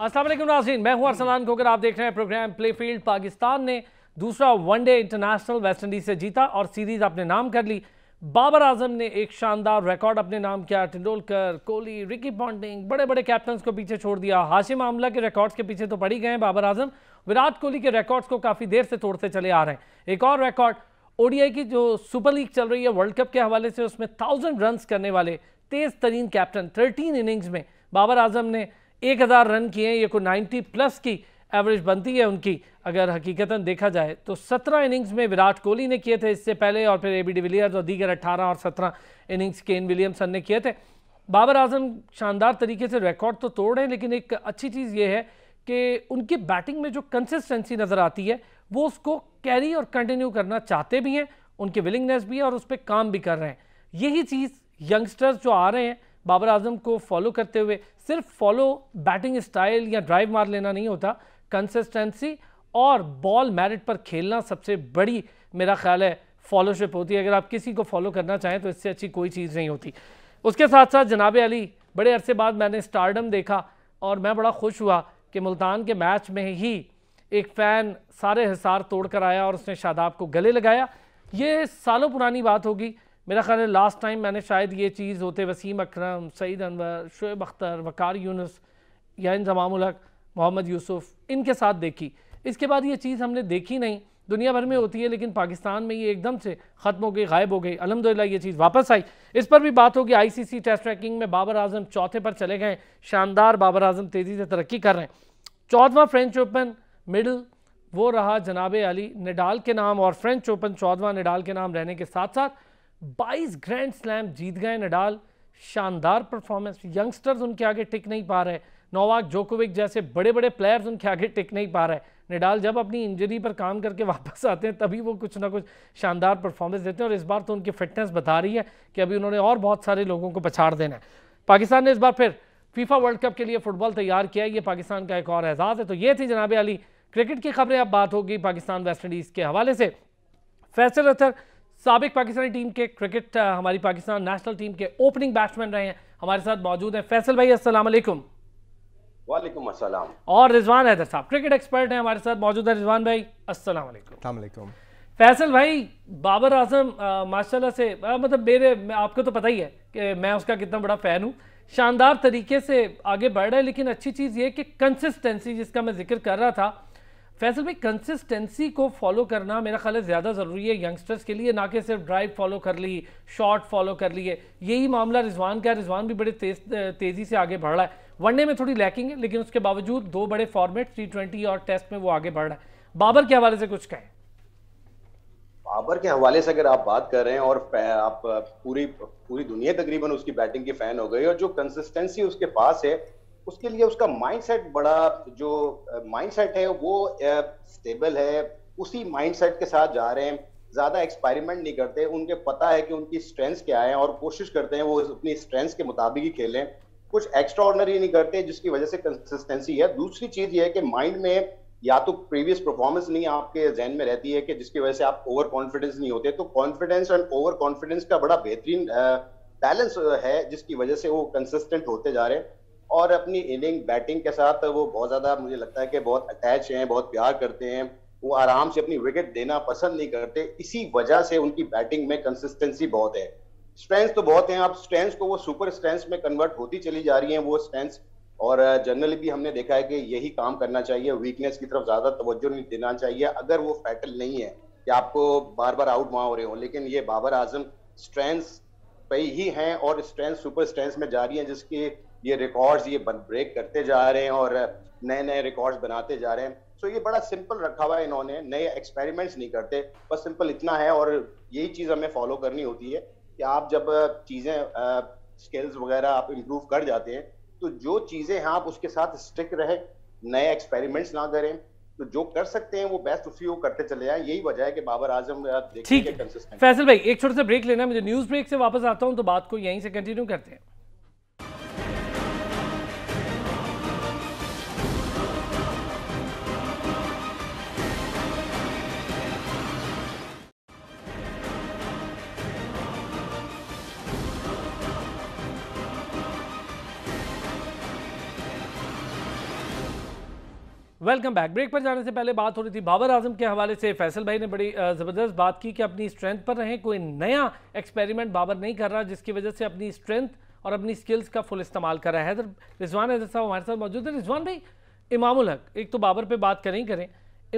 असल नाजीन मैं हूँ अरसलान खोकर आप देख रहे हैं प्रोग्राम प्लेफील्ड पाकिस्तान ने दूसरा वनडे इंटरनेशनल वेस्टइंडीज से जीता और सीरीज अपने नाम कर ली बाबर आजम ने एक शानदार रिकॉर्ड अपने नाम किया टेंडुलकर कोहली रिकी पॉन्टिंग बड़े बड़े कैप्टन को पीछे छोड़ दिया हाशिम आमला के रिकॉर्ड्स के पीछे तो पड़ी गए हैं बाबर आजम विराट कोहली के रिकॉर्ड्स को काफ़ी देर से तोड़ते चले आ रहे हैं एक और रिकॉर्ड ओडीआई की जो सुपर लीग चल रही है वर्ल्ड कप के हवाले से उसमें थाउजेंड रन करने वाले तेज़ तरीन कैप्टन थर्टीन इनिंग्स में बाबर आजम ने एक हज़ार रन किए हैं ये कोई नाइन्टी प्लस की एवरेज बनती है उनकी अगर हकीकता देखा जाए तो सत्रह इनिंग्स में विराट कोहली ने किए थे इससे पहले और फिर ए बी डी विलियर्स और दीगर अट्ठारह और सत्रह इनिंग्स केन विलियमसन ने किए थे बाबर आजम शानदार तरीके से रिकॉर्ड तो तोड़ रहे हैं लेकिन एक अच्छी चीज़ ये है कि उनकी बैटिंग में जो कंसिस्टेंसी नज़र आती है वो उसको कैरी और कंटिन्यू करना चाहते भी हैं उनकी विलिंगनेस भी है और उस पर काम भी कर रहे हैं यही चीज़ यंगस्टर्स जो आ रहे हैं बाबर आजम को फॉलो करते हुए सिर्फ फॉलो बैटिंग स्टाइल या ड्राइव मार लेना नहीं होता कंसिस्टेंसी और बॉल मैरिट पर खेलना सबसे बड़ी मेरा ख्याल है फॉलोशिप होती है अगर आप किसी को फॉलो करना चाहें तो इससे अच्छी कोई चीज़ नहीं होती उसके साथ साथ जनाब अली बड़े अरसे बाद मैंने स्टारडम देखा और मैं बड़ा खुश हुआ कि मुल्तान के मैच में ही एक फ़ैन सारे हिसार तोड़ कर आया और उसने शादाब को गले लगाया ये सालों पुरानी बात होगी मेरा ख्याल है लास्ट टाइम मैंने शायद ये चीज़ होते वसीम अकरम सईद अनवर शुएब अख्तर वकार इन यान उलक मोहम्मद यूसुफ इनके साथ देखी इसके बाद ये चीज़ हमने देखी नहीं दुनिया भर में होती है लेकिन पाकिस्तान में ये एकदम से ख़त्म हो गई गायब हो गई अलहमदिल्ला ये चीज़ वापस आई इस पर भी बात होगी आईसीसी टेस्ट रैंकिंग में बाबर आजम चौथे पर चले गए शानदार बाबर आजम तेज़ी से तरक्की कर रहे हैं चौदवा फ्रेंच ओपन मिडल वो रहा जनाब अली नडाल के नाम और फ्रेंच ओपन चौदवा नडाल के नाम रहने के साथ साथ 22 ग्रैंड स्लैम जीत गए नडाल शानदार परफॉर्मेंस यंगस्टर्स उनके आगे टिक नहीं पा रहे नोवाक जोकोविक जैसे बड़े बड़े प्लेयर्स उनके आगे टिक नहीं पा रहे निडाल जब अपनी इंजरी पर काम करके वापस आते हैं तभी वो कुछ ना कुछ शानदार परफॉर्मेंस देते हैं और इस बार तो उनकी फिटनेस बता रही है कि अभी उन्होंने और बहुत सारे लोगों को पछाड़ देना है पाकिस्तान ने इस बार फिर फीफा वर्ल्ड कप के लिए फुटबॉल तैयार किया है ये पाकिस्तान का एक और एजाज़ है तो ये थी जनाब अली क्रिकेट की खबरें अब बात होगी पाकिस्तान वेस्ट इंडीज़ के हवाले से फैसल अथर सबक पाकिस्तानी टीम के क्रिकेट हमारी पाकिस्तान नेशनल टीम के ओपनिंग बैट्समैन रहे हैं हमारे साथ मौजूद हैं फैसल भाई असलम वालेकुम और रिजवान हैदर साहब क्रिकेट एक्सपर्ट हैं हमारे साथ मौजूद हैं रिजवान भाई असलम फैसल भाई बाबर आजम माशाल्लाह से आ, मतलब मेरे आपको तो पता ही है कि मैं उसका कितना बड़ा फ़ैन हूँ शानदार तरीके से आगे बढ़ रहा है लेकिन अच्छी चीज़ ये कि कंसिस्टेंसी जिसका मैं जिक्र कर रहा था फैसल भाई कंसिस्टेंसी को फॉलो करना मेरा ख्याल है ज़्यादा ज़रूरी है यंगस्टर्स के लिए ना कि सिर्फ ड्राइव फॉलो कर ली शॉट फॉलो कर लिए यही मामला रिजवान का रिजवान भी बड़े तेज तेज़ी से आगे बढ़ रहा है वनडे में थोड़ी लैकिंग है लेकिन उसके बावजूद दो बड़े फॉर्मेट टी और टेस्ट में वो आगे बढ़ रहा है बाबर के हवाले से कुछ कहें बाबर के हवाले से अगर आप बात कर रहे हैं और आप पूरी पूरी दुनिया तकरीबन उसकी बैटिंग की फैन हो गई और जो कंसिस्टेंसी उसके पास है उसके लिए उसका माइंडसेट बड़ा जो माइंडसेट है वो स्टेबल है उसी माइंडसेट के साथ जा रहे हैं ज्यादा एक्सपेरिमेंट नहीं करते उनके पता है कि उनकी स्ट्रेंथ क्या है और कोशिश करते हैं वो अपनी स्ट्रेंथ के मुताबिक ही खेलें कुछ एक्स्ट्रा नहीं करते जिसकी वजह से कंसिस्टेंसी है दूसरी चीज ये है कि माइंड में या तो प्रीवियस परफॉर्मेंस नहीं आपके जहन में रहती है कि जिसकी वजह से आप ओवर कॉन्फिडेंस नहीं होते तो कॉन्फिडेंस एंड ओवर कॉन्फिडेंस का बड़ा बेहतरीन बैलेंस है जिसकी वजह से वो कंसिस्टेंट होते जा रहे हैं और अपनी इनिंग बैटिंग के साथ वो बहुत ज्यादा मुझे लगता है कि बहुत अटैच हैं बहुत प्यार करते हैं वो आराम से अपनी विकेट देना पसंद नहीं करते इसी वजह से उनकी बैटिंग में कंसिस्टेंसी बहुत है स्ट्रेंथ तो बहुत है अब स्ट्रेंथ को वो सुपर स्ट्रेंथ में कन्वर्ट होती चली जा रही है वो स्ट्रेंथ और जनरली uh, भी हमने देखा है कि यही काम करना चाहिए वीकनेस की तरफ ज्यादा तवज्जो नहीं देना चाहिए अगर वो फैटल नहीं है कि आपको बार बार आउट वहां हो रहे हो लेकिन ये बाबर आजम स्ट्रेंथ पे ही हैं और स्ट्रेंथ सुपर स्ट्रेंथ में जा रही है जिसकी ये रिकॉर्ड्स ये ब्रेक करते जा रहे हैं और नए नए रिकॉर्ड्स बनाते जा रहे हैं सो so, ये बड़ा सिंपल रखा हुआ है इन्होंने नए एक्सपेरिमेंट्स नहीं करते बस सिंपल इतना है और यही चीज़ हमें फॉलो करनी होती है कि आप जब चीज़ें स्किल्स वगैरह आप इम्प्रूव कर जाते हैं तो जो चीज़ें हैं आप उसके साथ स्टिक रहे नए एक्सपेरिमेंट्स ना करें तो जो कर सकते हैं वो बेस्ट उसी को करते चले जाए यही वजह है कि बाबर आजम ठीक है फैसल भाई एक छोटे से ब्रेक लेना मुझे न्यूज़ ब्रेक से वापस आता हूँ तो बात को यहीं से कंटिन्यू करते हैं वेलकम बैक ब्रेक पर जाने से पहले बात हो रही थी बाबर आजम के हवाले से फैसल भाई ने बड़ी ज़बरदस्त बात की कि अपनी स्ट्रेंथ पर रहें कोई नया एक्सपेरिमेंट बाबर नहीं कर रहा जिसकी वजह से अपनी स्ट्रेंथ और अपनी स्किल्स का फुल इस्तेमाल कर रहा है रिजवान हैदर साहब हमारे साथ मौजूद है रिजवान भाई इमामुल हक एक तो बाबर पर बात करें ही करें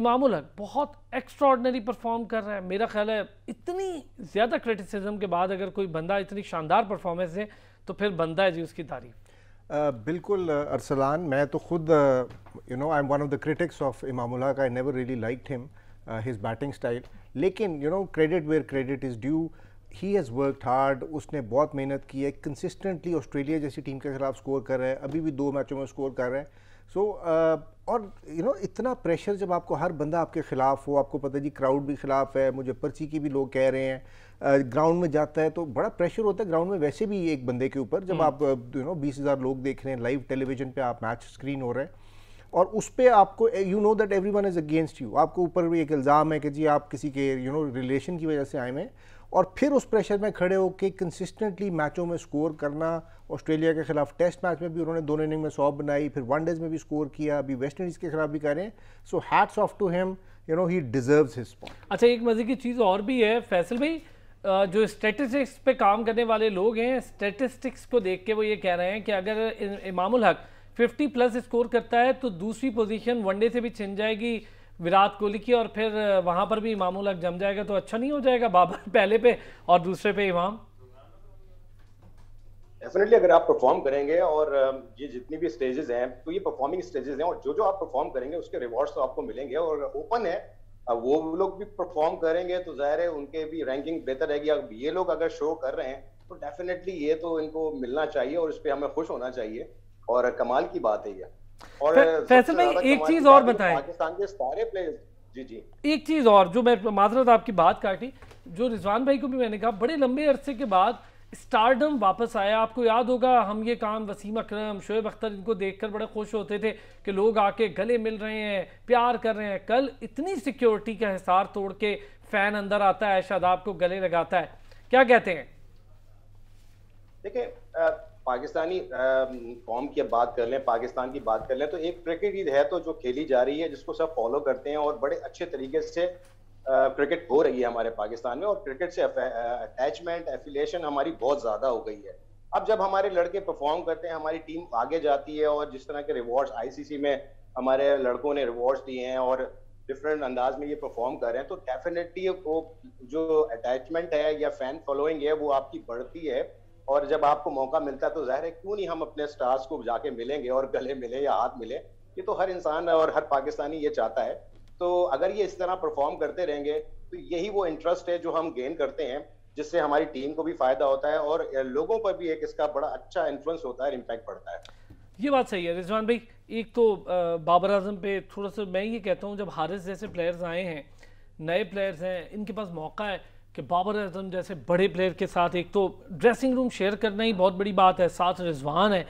इमामुल हक बहुत एक्स्ट्रॉडनरी परफॉर्म कर रहा है मेरा ख्याल है इतनी ज़्यादा क्रिटिसिज्म के बाद अगर कोई बंदा इतनी शानदार परफॉर्मेंस दे तो फिर बंदा है जी उसकी तारीफ़ बिल्कुल अरसलान मैं तो खुद you know I am one of the critics of Imamullah का I never really liked him his batting style लेकिन you know credit where credit is due he has work hard उसने बहुत मेहनत की है कंसिस्टेंटली ऑस्ट्रेलिया जैसी टीम के खिलाफ स्कोर कर रहा है अभी भी दो मैचों में स्कोर कर रहा है सो so, uh, और यू you नो know, इतना प्रेशर जब आपको हर बंदा आपके ख़िलाफ़ हो आपको पता जी क्राउड भी ख़िलाफ़ है मुझे पर्ची की भी लोग कह रहे हैं ग्राउंड uh, में जाता है तो बड़ा प्रेशर होता है ग्राउंड में वैसे भी एक बंदे के ऊपर जब हम्म। आप यू uh, नो बीस हज़ार लोग देख रहे हैं लाइव टेलीविज़न पे आप मैच स्क्रीन हो रहे हैं और उस पर आपको you know that every one is against you आपको ऊपर भी एक इल्ज़ाम है कि जी आप किसी के यू नो रिलेशन की वजह से आए हैं और फिर उस प्रेशर में खड़े होकर कंसिस्टेंटली मैचों में स्कोर करना ऑस्ट्रेलिया के खिलाफ टेस्ट मैच में भी उन्होंने दोनों इनिंग में सौ बनाई फिर वनडेज में भी स्कोर किया अभी वेस्ट इंडीज़ के खिलाफ भी करें so hats off to him you know he deserves his अच्छा एक मज़े की चीज़ और भी है फैसल भाई जो स्टेटिस्टिक्स पे काम करने वाले लोग हैं स्टेटिस्टिक्स को देख के वो ये कह रहे हैं कि अगर इमामुल हक 50 प्लस स्कोर करता है तो दूसरी पोजीशन वनडे से भी छिन जाएगी विराट कोहली की और फिर वहां पर भी इमाम उल जम जाएगा तो अच्छा नहीं हो जाएगा बाबर पहले पे और दूसरे पे इमाम डेफिनेटली अगर आप परफॉर्म करेंगे और ये जितनी भी स्टेजेस हैं तो ये परफॉर्मिंग स्टेजेस हैं और जो जो आप परफॉर्म करेंगे उसके रिवॉर्ड्स तो आपको मिलेंगे और ओपन है वो लोग भी परफॉर्म करेंगे तो जाहिर है उनके भी रैंकिंग बेहतर रहेगी अब ये लोग अगर शो कर रहे हैं तो डेफिनेटली ये तो इनको मिलना चाहिए और इस पर हमें खुश होना चाहिए और कमाल की बात है यह और फैसल भाई एक चीज और पाकिस्तान के सारे प्लेयर्स जी जी एक चीज और जो मैं माजरत आपकी बात काटी जो रिजवान भाई को भी मैंने कहा बड़े लंबे अरसे के बाद स्टारडम वापस आया आपको याद होगा हम ये काम वसीम अकरम शोएब अख्तर इनको देखकर बड़े खुश होते थे कि लोग आके गले मिल रहे हैं प्यार कर रहे हैं कल इतनी सिक्योरिटी का हिसार तोड़ के फैन अंदर आता है शादाब को गले लगाता है क्या कहते हैं देखिए पाकिस्तानी कॉम की अब बात कर लें पाकिस्तान की बात कर लें तो एक क्रिकेट ईद है तो जो खेली जा रही है जिसको सब फॉलो करते हैं और बड़े अच्छे तरीके से क्रिकेट हो रही है हमारे पाकिस्तान में और क्रिकेट से अटैचमेंट एफिलिएशन हमारी बहुत ज़्यादा हो गई है अब जब हमारे लड़के परफॉर्म करते हैं हमारी टीम आगे जाती है और जिस तरह के रिवॉर्ड्स आईसीसी में हमारे लड़कों ने रिवॉर्ड्स दिए हैं और डिफरेंट अंदाज में ये परफॉर्म कर रहे हैं तो डेफिनेटली वो जो अटैचमेंट है या फैन फॉलोइंग है वो आपकी बढ़ती है और जब आपको मौका मिलता है तो जाहिर है क्यों नहीं हम अपने स्टार्स को जाके मिलेंगे और गले मिले या हाथ मिले ये तो हर इंसान और हर पाकिस्तानी ये चाहता है तो अगर ये इस तरह परफॉर्म करते रहेंगे तो यही वो इंटरेस्ट है जो हम गेन करते हैं जिससे हमारी टीम को भी फायदा होता है और लोगों पर भी एक इसका बड़ा अच्छा इन्फ्लुएंस होता है इम्पैक्ट पड़ता है ये बात सही है रिजवान भाई एक तो बाबर आजम पे थोड़ा सा मैं ये कहता हूँ जब हारिस जैसे प्लेयर्स आए हैं नए प्लेयर्स हैं इनके पास मौका है कि बाबर अजम जैसे बड़े प्लेयर के साथ एक तो ड्रेसिंग रूम शेयर करना ही बहुत बड़ी बात है साथ रिजवान है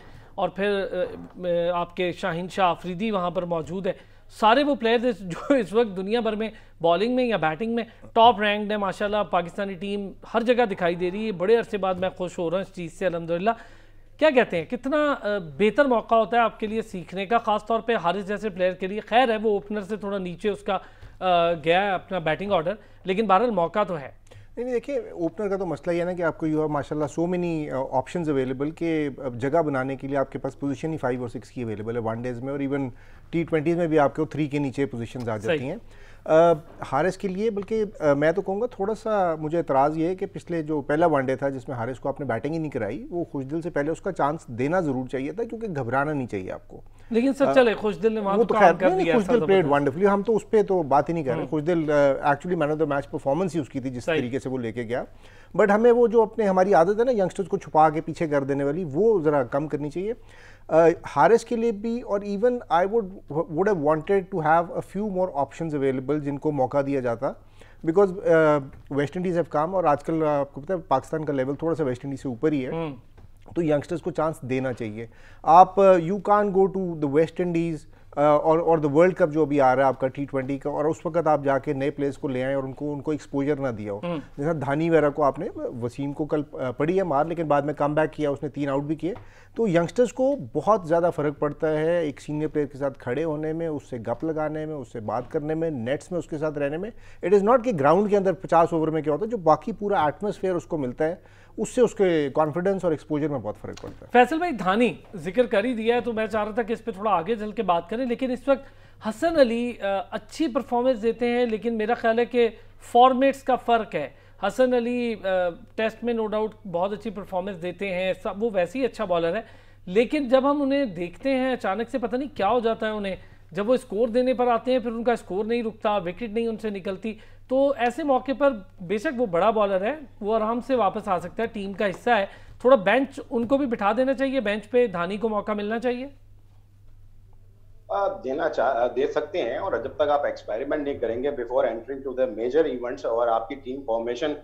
और फिर आपके शाहिन शाह आफरीदी वहाँ पर मौजूद है सारे वो प्लेयर जो इस वक्त दुनिया भर में बॉलिंग में या बैटिंग में टॉप रैंक है माशाल्लाह पाकिस्तानी टीम हर जगह दिखाई दे रही है बड़े अरसे बाद मैं खुश हो रहा हूँ इस चीज़ से अलहमदिल्ला क्या कहते हैं कितना बेहतर मौका होता है आपके लिए सीखने का ख़ासतौर पर हारिस जैसे प्लेयर के लिए खैर है वो ओपनर से थोड़ा नीचे उसका गया अपना बैटिंग ऑर्डर लेकिन बहरहाल मौका तो है नहीं देखिए ओपनर का तो मसला ये है ना कि आपको यू हैव माशाल्लाह सो मेनी ऑप्शन अवेलेबल कि uh, जगह बनाने के लिए आपके पास पोजीशन ही फाइव और सिक्स की अवेलेबल है वन डेज में और इवन टी ट्वेंटीज़ में भी आपको थ्री के नीचे पोजीशंस आ जाती हैं हारिस के लिए बल्कि मैं तो कहूँगा थोड़ा सा मुझे एतराज़ ये है कि पिछले जो पहला वनडे था जिसमें हारिस को आपने बैटिंग ही नहीं कराई वो खुश दिल से पहले उसका चांस देना ज़रूर चाहिए था क्योंकि घबराना नहीं चाहिए आपको लेकिन सर चले दिल ने वो तो, तो खैर दिल प्लेड वंडरफुली हम तो उस पर तो बात ही नहीं कर रहे Khushdil actually man of the match performance ही उसकी थी जिस तरीके से वो लेके गया बट हमें वो जो अपने हमारी आदत है ना यंगस्टर्स को छुपा के पीछे कर देने वाली वो ज़रा कम करनी चाहिए हारिस के लिए भी और even I would would have wanted to have a few more options available जिनको मौका दिया जाता बिकॉज वेस्ट इंडीज़ हैव काम और आजकल आपको पता है पाकिस्तान का लेवल थोड़ा सा वेस्ट इंडीज़ से ऊपर ही है हम्म। तो यंगस्टर्स को चांस देना चाहिए आप you can go to the West Indies और और द वर्ल्ड कप जो अभी आ रहा है आपका टी ट्वेंटी का और उस वक्त आप जाके नए प्लेयर्स को ले आए और उनको उनको एक्सपोजर ना दिया हो हम्म। जैसा धानी वगैरह को आपने वसीम को कल पड़ी है मार लेकिन बाद में कम बैक किया उसने तीन आउट भी किए तो यंगस्टर्स को बहुत ज़्यादा फ़र्क पड़ता है एक सीनियर प्लेयर के साथ खड़े होने में उससे गप लगाने में उससे बात करने में नेट्स में उसके साथ रहने में इट इज़ नॉट कि ग्राउंड के अंदर पचास ओवर में क्या होता है जो बाकी पूरा एटमोसफेयर उसको मिलता है उससे उसके कॉन्फिडेंस और एक्सपोजर में बहुत फर्क पड़ता है फैसल भाई धानी जिक्र कर ही दिया है तो मैं चाह रहा था कि इस पर थोड़ा आगे चल के बात करें लेकिन इस वक्त हसन अली अच्छी परफॉर्मेंस देते हैं लेकिन मेरा ख्याल है कि फॉर्मेट्स का फ़र्क है हसन अली टेस्ट में नो डाउट बहुत अच्छी परफॉर्मेंस देते हैं सब वो वैसे ही अच्छा बॉलर है लेकिन जब हम उन्हें देखते हैं अचानक से पता नहीं क्या हो जाता है उन्हें जब वो स्कोर देने पर आते हैं फिर उनका स्कोर नहीं रुकता विकेट नहीं उनसे निकलती तो ऐसे मौके पर बेशक वो बड़ा बॉलर है वो आराम से वापस आ सकता है टीम का हिस्सा है थोड़ा बेंच उनको भी बिठा देना चाहिए बेंच पे धानी को मौका मिलना चाहिए आप देना चाह दे सकते हैं और जब तक आप एक्सपेरिमेंट नहीं करेंगे before entering to the major events और आपकी टीम फॉर्मेशन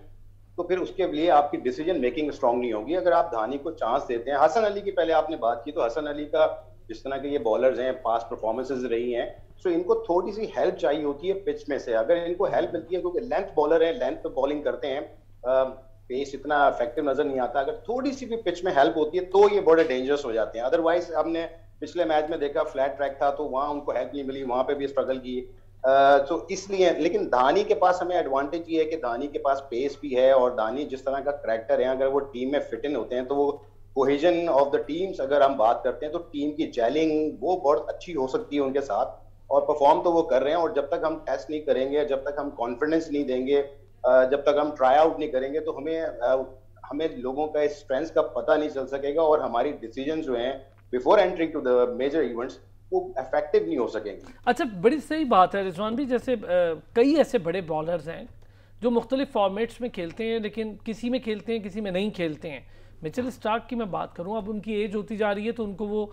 तो फिर उसके लिए आपकी डिसीजन मेकिंग स्ट्रांग नहीं होगी अगर आप धानी को चांस देते हैं हसन अली की पहले आपने बात की तो हसन अली का जिस तरह के ये बॉलर्स हैं पास परफॉर्मेंसेज रही हैं सो इनको थोड़ी सी हेल्प चाहिए होती है पिच में से अगर इनको हेल्प मिलती है क्योंकि लेंथ बॉलर है लेंथ पे बॉलिंग करते हैं पेस इतना इफेक्टिव नजर नहीं आता अगर थोड़ी सी भी पिच में हेल्प होती है तो ये बड़े डेंजरस हो जाते हैं अदरवाइज हमने पिछले मैच में देखा फ्लैट ट्रैक था तो वहाँ उनको हेल्प नहीं मिली वहाँ पे भी स्ट्रगल की तो इसलिए लेकिन धानी के पास हमें एडवांटेज ये है कि धानी के पास पेस भी है और धानी जिस तरह का करैक्टर है अगर वो टीम में फिट इन होते हैं तो वो कोहिजन ऑफ द टीम्स अगर हम बात करते हैं तो टीम की जैलिंग वो बहुत अच्छी हो सकती है उनके साथ और परफॉर्म तो वो कर रहे हैं और जब तक हम टेस्ट नहीं करेंगे जब तक हम कॉन्फिडेंस नहीं देंगे जब तक हम ट्राई आउट नहीं करेंगे तो हमें हमें लोगों का स्ट्रेंथ का पता नहीं चल सकेगा और हमारी डिसीजन जो है before entering to the major events वो इफेक्टिव नहीं हो सकेंगे अच्छा बड़ी सही बात है रिजवान भी जैसे कई ऐसे बड़े बॉलर हैं जो मुख्तलिफ फॉर्मेट्स में खेलते हैं लेकिन किसी में खेलते हैं किसी में नहीं खेलते हैं मिचेल स्टार्क की मैं बात करूँ अब उनकी एज होती जा रही है तो उनको वो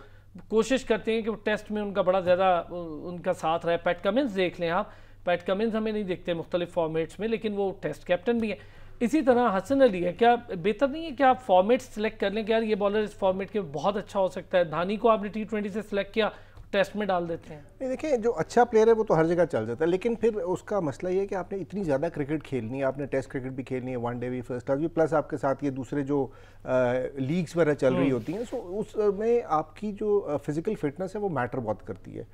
कोशिश करते हैं कि वो टेस्ट में उनका बड़ा ज़्यादा उनका साथ रहा है पैट कमिंस देख लें आप पैट कमिंस हमें नहीं देखते मुख्तलिफ फॉर्मेट्स में लेकिन वो टेस्ट कैप्टन भी हैं इसी तरह हसन अली है क्या बेहतर नहीं है कि आप फॉर्मेट सेलेक्ट कर लें कि यार ये बॉलर इस फॉर्मेट के बहुत अच्छा हो सकता है धानी को आपने टी ट्वेंटी से सेलेक्ट किया टेस्ट में डाल देते हैं नहीं देखिए जो अच्छा प्लेयर है वो तो हर जगह चल जाता है लेकिन फिर उसका मसला ये है कि आपने इतनी ज़्यादा क्रिकेट खेलनी है आपने टेस्ट क्रिकेट भी खेलनी है वन डे भी फर्स्ट क्लास भी प्लस आपके साथ ये दूसरे जो लीग्स वगैरह चल रही हम्म। होती हैं सो उसमें आपकी जो फिज़िकल फिटनेस है वो मैटर बहुत करती है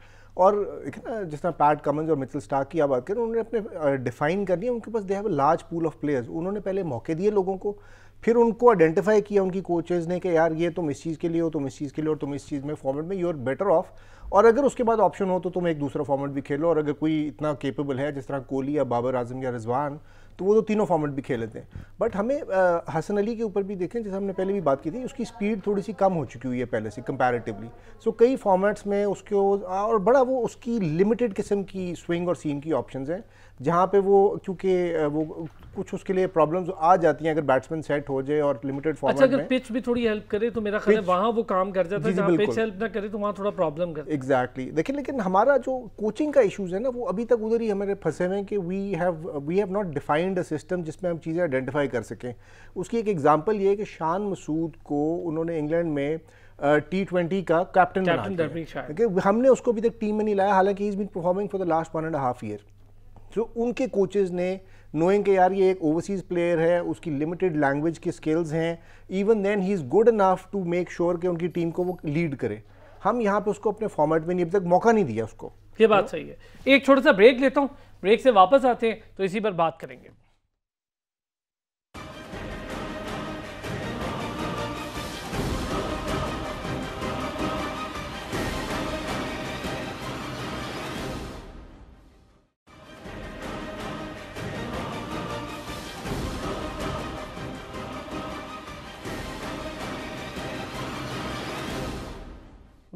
और एक ना जिस तरह पैट कमन्स और मिचल स्टार्क की आप बात करें उन्होंने अपने डिफाइन कर लिया उनके पास they have a large pool of players उन्होंने पहले मौके दिए लोगों को फिर उनको आइडेंटिफाई किया उनकी कोचेज़ ने कि यार ये तुम इस चीज़ के लिए हो तुम इस चीज़ के लिए और तुम इस चीज़ में फॉर्मेट में यू आर बेटर ऑफ और अगर उसके बाद ऑप्शन हो तो तुम एक दूसरा फॉर्मेट भी खेलो और अगर कोई इतना केपेबल है जिस तरह कोहली या बाबर आजम या रिजवान तो वो तो तीनों फॉर्मेट भी खेल लेते हैं बट हमें आ, हसन अली के ऊपर भी देखें जैसे हमने पहले भी बात की थी उसकी स्पीड थोड़ी सी कम हो चुकी हुई है पहले से कंपैरेटिवली सो so, कई फॉर्मेट्स में उसके और बड़ा वो उसकी लिमिटेड किस्म की स्विंग और सीम की ऑप्शंस हैं जहाँ पे वो क्योंकि वो कुछ उसके लिए प्रॉब्लम्स आ जाती हैं अगर बैट्समैन सेट हो जाए और लिमिटेड फॉर्मेट अच्छा अगर पिच भी थोड़ी हेल्प करे तो मेरा ख्याल है वहाँ वो काम कर जाता है पिच हेल्प ना करे तो वहाँ थोड़ा प्रॉब्लम कर एग्जैक्टली देखिए लेकिन हमारा जो कोचिंग का इशूज़ है ना वो अभी तक उधर ही हमारे फंसे हुए हैं कि we have we have not defined a system जिसमें हम चीज़ें आइडेंटिफाई कर सकें उसकी एक एग्जाम्पल ये है कि शान मसूद को उन्होंने इंग्लैंड में टी ट्वेंटी का कैप्टन बना हमने उसको अभी तक टीम में नहीं लाया हालांकि is been performing for the last one and half year जो उनके कोचेज़ ने नोइंग के यार ये एक ओवरसीज़ प्लेयर है उसकी लिमिटेड लैंग्वेज की स्किल्स हैं even then he is good enough to make sure कि उनकी टीम को वो लीड करे हम यहाँ पे उसको अपने फॉर्मेट में नहीं अब तक मौका नहीं दिया उसको ये बात hmm? सही है एक छोटा सा ब्रेक लेता हूँ ब्रेक से वापस आते हैं तो इसी पर बात करेंगे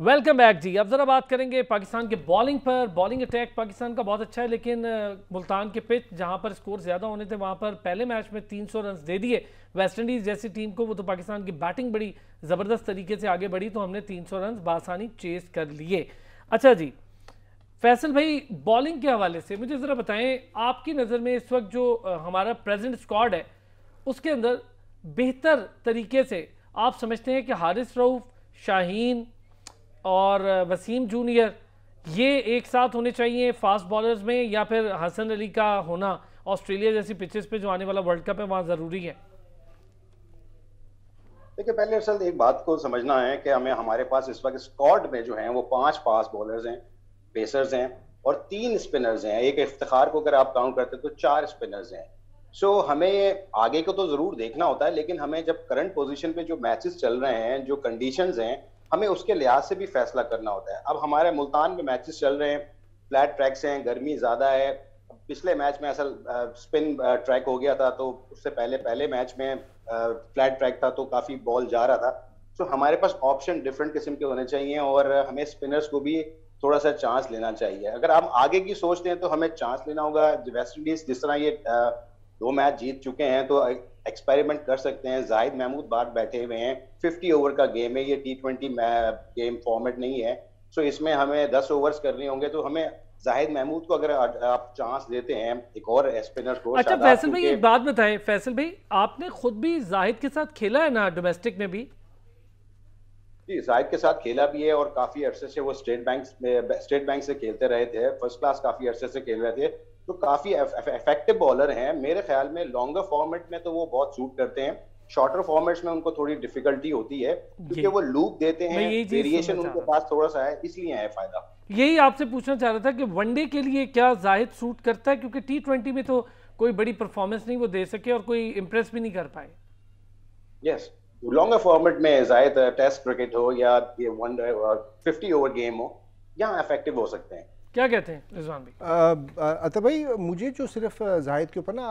वेलकम बैक जी अब ज़रा बात करेंगे पाकिस्तान के बॉलिंग पर बॉलिंग अटैक पाकिस्तान का बहुत अच्छा है लेकिन मुल्तान के पिच जहां पर स्कोर ज़्यादा होने थे वहां पर पहले मैच में 300 रन दे दिए वेस्ट इंडीज़ जैसी टीम को वो तो पाकिस्तान की बैटिंग बड़ी ज़बरदस्त तरीके से आगे बढ़ी तो हमने 300 रन बासानी चेस कर लिए अच्छा जी फैसल भाई बॉलिंग के हवाले से मुझे ज़रा बताएं आपकी नज़र में इस वक्त जो हमारा प्रेजेंट स्क्वाड है उसके अंदर बेहतर तरीके से आप समझते हैं कि हारिस रऊफ़ शाहीन और वसीम जूनियर ये एक साथ होने चाहिए फास्ट बॉलर्स में या फिर हसन अली का होना ऑस्ट्रेलिया जैसी पिचेस पे जो आने वाला वर्ल्ड कप है वहाँ ज़रूरी है देखिए पहले असल एक बात को समझना है कि हमें हमारे पास इस वक्त स्कॉट में जो है वो पांच फास्ट बॉलर्स हैं पेसर्स हैं और तीन स्पिनर्स हैं एक इफ्तार को अगर आप काउंट करते हैं तो चार स्पिनर्स हैं सो so, हमें आगे को तो ज़रूर देखना होता है लेकिन हमें जब करंट पोजीशन पे जो मैचेस चल रहे हैं जो कंडीशंस हैं हमें उसके लिहाज से भी फैसला करना होता है अब हमारे मुल्तान में मैचेस चल रहे हैं फ्लैट ट्रैक्स हैं गर्मी ज़्यादा है पिछले मैच में असल स्पिन ट्रैक हो गया था तो उससे पहले पहले मैच में फ्लैट ट्रैक था तो काफ़ी बॉल जा रहा था तो हमारे पास ऑप्शन डिफरेंट किस्म के होने चाहिए और हमें स्पिनर्स को भी थोड़ा सा चांस लेना चाहिए अगर हम आगे की सोचते हैं तो हमें चांस लेना होगा वेस्ट इंडीज जिस तरह ये दो मैच जीत चुके हैं तो एक्सपेरिमेंट कर सकते हैं जाहिद महमूद बाग बैठे हुए हैं फिफ्टी ओवर का गेम है ये टी ट्वेंटी गेम फॉर्मेट नहीं है सो इसमें हमें दस ओवर्स करने होंगे तो हमें जाहिद महमूद को अगर आप चांस देते हैं एक और स्पिनर को अच्छा फैसल भाई एक बात बताएं फैसल भाई आपने खुद भी जाहिद के साथ खेला है ना डोमेस्टिक में भी जी जाहिद के साथ खेला भी है और काफी अरसे से वो स्टेट बैंक स्टेट बैंक से खेलते रहे थे फर्स्ट क्लास काफी अरसे से खेल रहे थे तो काफी इफेक्टिव बॉलर हैं मेरे ख्याल में लॉन्गर फॉर्मेट में तो वो बहुत सूट करते हैं शॉर्टर फॉर्मेट्स में उनको थोड़ी डिफिकल्टी होती है क्योंकि वो लूप देते हैं वेरिएशन उनके पास थोड़ा सा है इसलिए है फायदा यही आपसे पूछना चाह रहा था कि वनडे के लिए क्या जाहिद सूट करता है क्योंकि टी ट्वेंटी में तो कोई बड़ी परफॉर्मेंस नहीं वो दे सके और कोई इम्प्रेस भी नहीं कर पाए यस yes. लॉन्गर फॉर्मेट में जाहिद टेस्ट क्रिकेट हो या ये वन फिफ्टी ओवर गेम हो यहाँ इफेक्टिव हो सकते हैं क्या कहते हैं रिजवान भाई अतः भाई मुझे जो सिर्फ जाहिद के ऊपर ना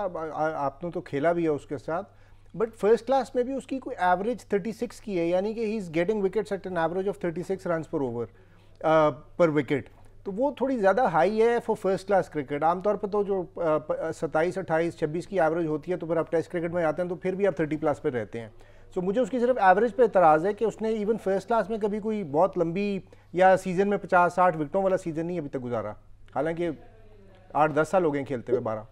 आपने तो खेला भी है उसके साथ बट फर्स्ट क्लास में भी उसकी कोई एवरेज 36 की है यानी कि he is getting wickets at an average of 36 six run per over per wicket तो वो थोड़ी ज़्यादा हाई है फॉर फर्स्ट क्लास क्रिकेट आमतौर पर तो जो सत्ताईस अट्ठाईस छब्बीस की एवरेज होती है तो फिर आप टेस्ट क्रिकेट में आते हैं तो फिर भी आप थर्टी प्लस पर रहते हैं सो मुझे उसकी सिर्फ एवरेज पे इतराज़ है कि उसने इवन फर्स्ट क्लास में कभी कोई बहुत लंबी या सीज़न में पचास साठ विकटों वाला सीज़न नहीं अभी तक गुजारा हालांकि आठ दस साल हो गए खेलते हुए बारह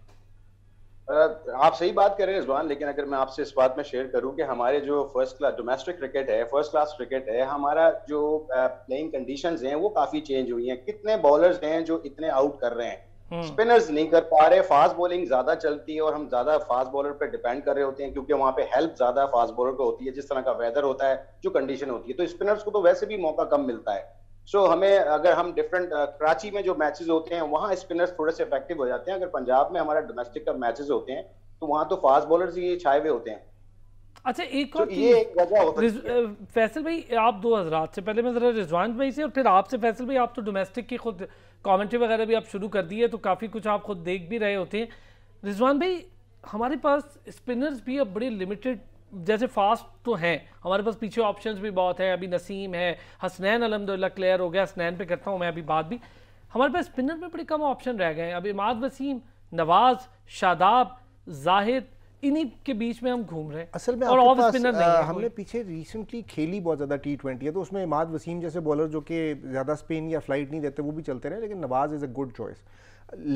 आप सही बात कर रहे हैं रिजवान लेकिन अगर मैं आपसे इस बात में शेयर करूं कि हमारे जो फर्स्ट क्लास डोमेस्टिक क्रिकेट है फर्स्ट क्लास क्रिकेट है हमारा जो प्लेइंग कंडीशंस हैं वो काफ़ी चेंज हुई हैं कितने बॉलर्स हैं जो इतने आउट कर रहे हैं स्पिनर्स हम्म। नहीं कर पा रहे फास्ट बॉलिंग ज्यादा चलती है और हम ज्यादा फास्ट बॉलर पे डिपेंड कर रहे होते हैं क्योंकि वहां पे हेल्प ज्यादा फास्ट बॉलर को होती है जिस तरह का वेदर होता है जो कंडीशन होती है तो स्पिनर्स को तो वैसे भी मौका कम मिलता है सो so, हमें अगर हम डिफरेंट कराची में जो मैचेस होते हैं वहां स्पिनर्स थोड़े से इफेक्टिव हो जाते हैं अगर पंजाब में हमारा डोमेस्टिक का मैचेस होते हैं तो वहां तो फास्ट बॉलर ही छाए हुए होते हैं अच्छा एक और ये एक वजह फैसल भाई आप दो हजरात से पहले मैं जरा रिजवान भाई से और फिर आपसे फैसल भाई आप तो डोमेस्टिक की खुद कमेंट्री वगैरह भी आप शुरू कर दिए तो काफ़ी कुछ आप खुद देख भी रहे होते हैं रिजवान भाई हमारे पास स्पिनर्स भी अब बड़े लिमिटेड जैसे फास्ट तो हैं हमारे पास पीछे ऑप्शंस भी बहुत हैं अभी नसीम है हसनैन अलहमदिल्ला क्लियर हो गया हसनैन पे करता हूँ मैं अभी बात भी हमारे पास स्पिनर में बड़े कम ऑप्शन रह गए हैं अब इमाद वसीम नवाज़ शादाब जाहिद इन्हीं के बीच में हम घूम रहे हैं असल में और ऑफ स्पिनर नहीं है हमने पीछे रिसेंटली खेली बहुत ज़्यादा टी है तो उसमें इमाद वसीम जैसे बॉलर जो कि ज़्यादा स्पिन या फ्लाइट नहीं देते वो भी चलते रहे लेकिन Nawaz is a good choice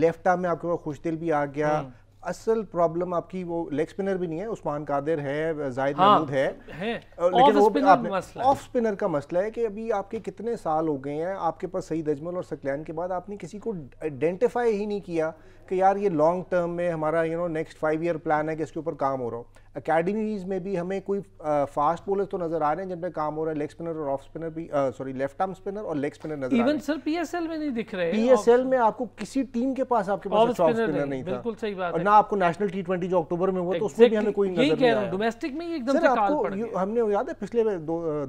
left arm में आपके पास खुशदिल भी आ गया हम्म। असल प्रॉब्लम आपकी वो लेग स्पिनर भी नहीं है उस्मान कादिर है जायद हाँ, महमूद है, है लेकिन वो आपने ऑफ स्पिनर का मसला है कि अभी आपके कितने साल हो गए हैं आपके पास सईद अजमल और सकलैन के बाद आपने किसी को आइडेंटिफाई ही नहीं किया कि यार ये लॉन्ग टर्म में हमारा you know next five year plan है कि इसके ऊपर काम हो रहा हो अकेडमीज़ में भी हमें कोई फास्ट बोलर तो नज़र आ रहे हैं जिन पर काम हो रहा है लेग स्पिनर और ऑफ स्पिनर भी सॉरी लेफ्ट आर्म स्पिनर और लेग स्पिनर नजर इवन सर पीएसएल में नहीं दिख रहे पी पीएसएल में आपको किसी टीम के पास आपके पास स्पिनर, अच्छा स्पिनर नहीं नहीं था बिल्कुल सही बात और ना आपको नेशनल टी ट्वेंटी जो अक्टूबर में हुआ तो उसमें भी हमें कोई नजर नहीं आया डोमेस्टिक में एकदम से काल हमने याद है पिछले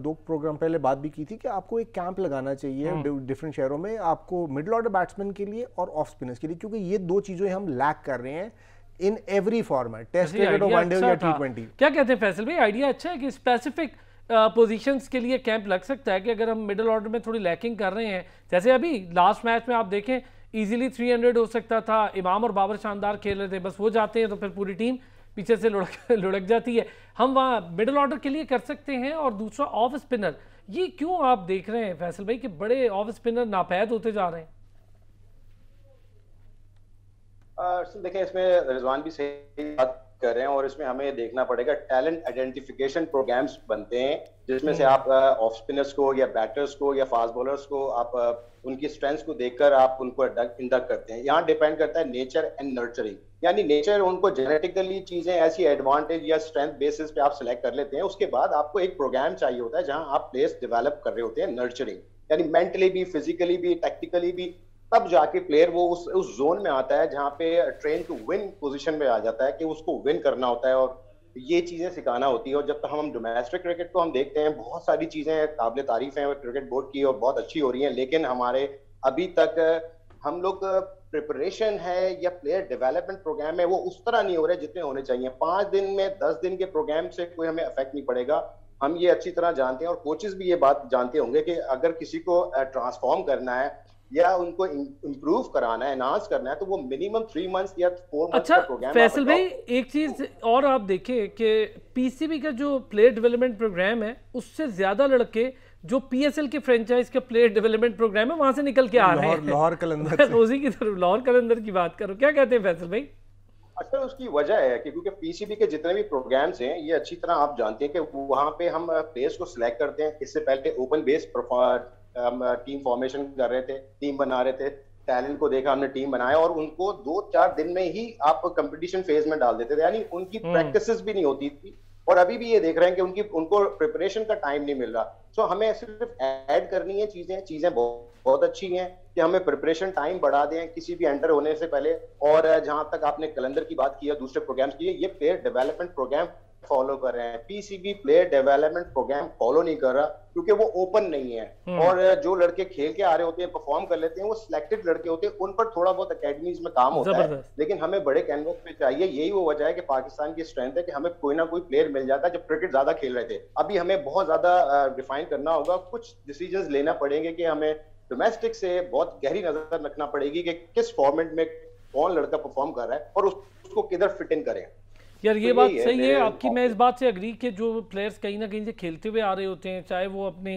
दो प्रोग्राम पहले बात भी की थी कि आपको एक कैंप लगाना चाहिए डिफरेंट हम्म। शहरों में आपको मिडल ऑर्डर बैट्समैन के लिए और ऑफ स्पिनर्स के लिए क्योंकि ये दो चीज़ चीजों हम लैक कर रहे हैं in every format test cricket और वनडे या टी ट्वेंटी क्या कहते हैं फैसल भाई आइडिया अच्छा है कि स्पेसिफिक पोजीशंस के लिए कैंप लग सकता है कि अगर हम मिडिल ऑर्डर में थोड़ी लैकिंग कर रहे हैं जैसे अभी लास्ट मैच में आप देखें इजीली 300 हो सकता था इमाम और बाबर शानदार खेल रहे थे बस वो जाते हैं तो फिर पूरी टीम पीछे से लुढ़क लुढ़क जाती है हम वहाँ मिडल ऑर्डर के लिए कर सकते हैं और दूसरा ऑफ स्पिनर ये क्यों आप देख रहे हैं फैसल भाई कि बड़े ऑफ स्पिनर नापैद होते जा रहे हैं देखिए इसमें रिजवान भी सही बात कर रहे हैं और इसमें हमें देखना पड़ेगा टैलेंट आइडेंटिफिकेशन प्रोग्राम्स बनते हैं जिसमें से हम्म। आप ऑफ स्पिनर्स को या बैटर्स को या फास्ट बॉलर्स को आप उनकी स्ट्रेंथ को देखकर आप उनको इंडक्ट करते हैं यहाँ डिपेंड करता है नेचर एंड नर्चरिंग यानी नेचर उनको जेनेटिकली चीजें ऐसी एडवांटेज या स्ट्रेंथ बेसिस पे आप सेलेक्ट कर लेते हैं उसके बाद आपको एक प्रोग्राम चाहिए होता है जहाँ आप प्लेयर्स डेवलप कर रहे होते हैं नर्चरिंग यानी मेंटली भी फिजिकली भी टेक्टिकली भी तब जाके प्लेयर वो उस उस जोन में आता है जहाँ पे ट्रेन टू विन पोजिशन में आ जाता है कि उसको विन करना होता है और ये चीजें सिखाना होती है और जब तक हम डोमेस्टिक क्रिकेट को हम देखते हैं बहुत सारी चीजें काबिल तारीफ हैं क्रिकेट बोर्ड की और बहुत अच्छी हो रही हैं लेकिन हमारे अभी तक हम लोग प्रिपरेशन है या प्लेयर डेवलपमेंट प्रोग्राम है वो उस तरह नहीं हो रहे जितने होने चाहिए पांच दिन में दस दिन के प्रोग्राम से कोई हमें अफेक्ट नहीं पड़ेगा हम ये अच्छी तरह जानते हैं और कोचेस भी ये बात जानते होंगे कि अगर किसी को ट्रांसफॉर्म करना है या उनको इम्प्रूव कराना है एनहांस करना है तो वो मिनिमम थ्री मंथ्स या फोर मंथ्स अच्छा, का प्रोग्राम फैसल भाई एक चीज और आप देखें कि पीसीबी का जो प्लेयर डेवलपमेंट प्रोग्राम है उससे ज्यादा लड़के जो पीएसएल के फ्रेंचाइज का प्लेयर डेवलपमेंट प्रोग्राम है वहां से निकल के आ रहे हैं लाहौर कलंदर रोजी की तरफ लाहौर कलंदर की बात करो क्या कहते हैं फैसल भाई असल अच्छा, उसकी वजह है कि क्योंकि पीसीबी के जितने भी प्रोग्राम्स हैं ये अच्छी तरह आप जानते हैं कि वहाँ पे हम प्लेयर्स को सिलेक्ट करते हैं इससे पहले ओपन बेस हम टीम फॉर्मेशन कर रहे थे टीम बना रहे थे टैलेंट को देखा हमने टीम बनाया और उनको दो चार दिन में ही आप कंपटीशन फेज में डाल देते थे यानी उनकी प्रैक्टिस हम्म। भी नहीं होती थी और अभी भी ये देख रहे हैं कि उनकी उनको प्रिपरेशन का टाइम नहीं मिल रहा सो so, हमें सिर्फ ऐड करनी है चीजें चीजें बहुत बहुत अच्छी हैं कि हमें प्रिपरेशन टाइम बढ़ा दें किसी भी एंटर होने से पहले और जहां तक आपने कैलेंडर की बात की है दूसरे प्रोग्राम्स की है ये प्लेयर डेवलपमेंट प्रोग्राम फॉलो कर रहे हैं PCB player development programme follow नहीं कर रहा क्योंकि वो ओपन नहीं है हम्म। और जो लड़के खेल के आ रहे होते हैं परफॉर्म कर लेते हैं वो सिलेक्टेड लड़के होते हैं उन पर थोड़ा बहुत अकेडमीज में काम होता है लेकिन हमें बड़े कैनवस पे चाहिए यही वो वजह है कि पाकिस्तान की स्ट्रेंथ है कि हमें कोई ना कोई प्लेयर मिल जाता है जब क्रिकेट ज्यादा खेल रहे थे अभी हमें बहुत ज्यादा डिफाइन करना होगा कुछ डिसीजन लेना पड़ेंगे कि हमें डोमेस्टिक से बहुत गहरी नजर रखना पड़ेगी कि किस फॉर्मेट में कौन लड़का परफॉर्म कर रहा है और उसको किधर फिट इन करें यार ये तो बात सही है, है आपकी मैं इस बात से अग्री कि जो प्लेयर्स कहीं ना कहीं से खेलते हुए आ रहे होते हैं चाहे वो अपने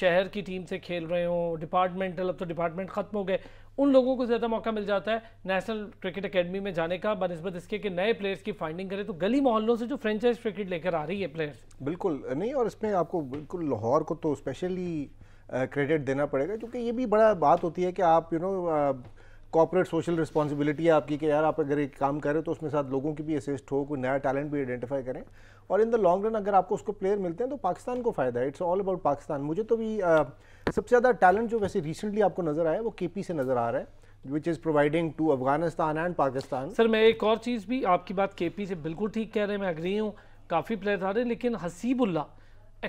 शहर की टीम से खेल रहे हों डिपार्टमेंटल अब तो डिपार्टमेंट ख़त्म हो गए उन लोगों को ज़्यादा मौका मिल जाता है नेशनल क्रिकेट अकेडमी में जाने का बनस्बत इसके कि नए प्लेयर्स की फाइंडिंग करें तो गली मोहल्लों से जो फ्रेंचाइज क्रिकेट लेकर आ रही है प्लेयर्स बिल्कुल नहीं और इसमें आपको बिल्कुल लाहौर को तो स्पेशली क्रेडिट देना पड़ेगा क्योंकि ये भी बड़ा बात होती है कि आप you know corporate social responsibility है आपकी कि यार आप अगर एक काम करें तो उसमें साथ लोगों की भी असिस्ट हो कोई नया टैलेंट भी आइडेंटिफाई करें और इन द लॉन्ग रन अगर आपको उसको प्लेयर मिलते हैं तो पाकिस्तान को फ़ायदा है इट्स ऑल अबाउट पाकिस्तान मुझे तो भी सबसे ज़्यादा टैलेंट जो वैसे रिसेंटली आपको नज़र आया वो के से नज़र आ रहा है which is providing to Afghanistan and Pakistan sir मैं एक और चीज़ भी आपकी बात के से बिल्कुल ठीक कह रहे हैं मैं अग्री हूँ काफ़ी प्लेयर आ रहे हैं लेकिन हसीबुल्ला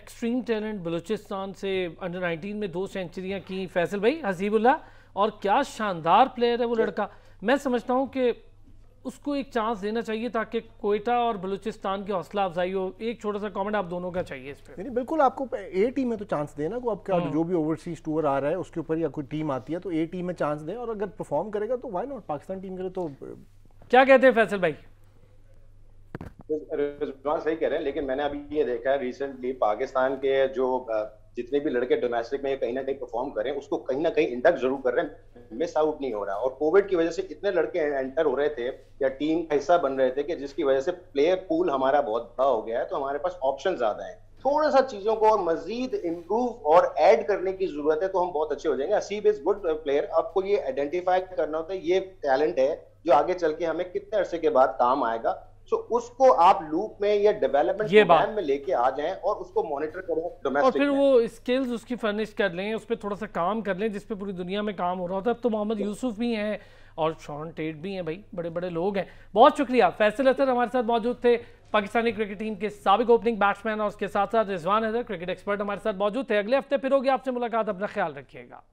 एक्सट्रीम टैलेंट बलूचिस्तान से अंडर 19 में दो सेंचुरियाँ की फैसल भाई हसीबुल्ला और क्या शानदार प्लेयर है वो लड़का मैं समझता हूँ कि उसको एक चांस देना चाहिए ताकि कोयटा और बलूचिस्तान की हौसला अफजाई हो एक छोटा सा कमेंट आप दोनों का चाहिए इस पर बिल्कुल आपको ए टीम में तो चांस देना को आपके hmm. जो भी ओवरसीज टूर आ रहा है उसके ऊपर या कोई टीम आती है तो ए टीम में चांस दें और अगर परफॉर्म करेगा तो वाई नॉट पाकिस्तान टीम करे तो क्या कहते हैं फैसल भाई रिजवान सही कह रहे हैं लेकिन मैंने अभी ये देखा है रिसेंटली पाकिस्तान के जो जितने भी लड़के डोमेस्टिक में कहीं ना कहीं परफॉर्म करें उसको कहीं ना कहीं इंडक्ट जरूर कर रहे हैं मिस आउट नहीं हो रहा और कोविड की वजह से इतने लड़के एंटर हो रहे थे या टीम का हिस्सा बन रहे थे कि जिसकी वजह से प्लेयर पूल हमारा बहुत बड़ा हो गया है तो हमारे पास ऑप्शन ज्यादा है थोड़ा सा चीजों को और मजीद इम्प्रूव और ऐड करने की जरूरत है तो हम बहुत अच्छे हो जाएंगे असीब इज गुड प्लेयर आपको ये आइडेंटिफाई करना होता है ये टैलेंट है जो आगे चल के हमें कितने अरसे के बाद काम आएगा सो उसको आप लूप में या डेवलपमेंट प्रोग्राम में लेके आ जाएं और उसको मॉनिटर करें डोमेस्टिक और फिर वो स्किल्स उसकी फर्निश कर लें उस पर थोड़ा सा काम कर लें जिसपे पूरी दुनिया में काम हो रहा होता है अब तो मोहम्मद यूसुफ भी हैं और शॉन टेट भी हैं भाई बड़े बड़े लोग हैं बहुत शुक्रिया फैसल असर हमारे साथ मौजूद थे पाकिस्तानी क्रिकेट टीम के सबक ओपनिंग बैट्समैन और उसके साथ साथ रिजवान हैदर क्रिकेट एक्सपर्ट हमारे साथ मौजूद थे अगले हफ्ते फिर होगी आपसे मुलाकात अपना ख्याल रखिएगा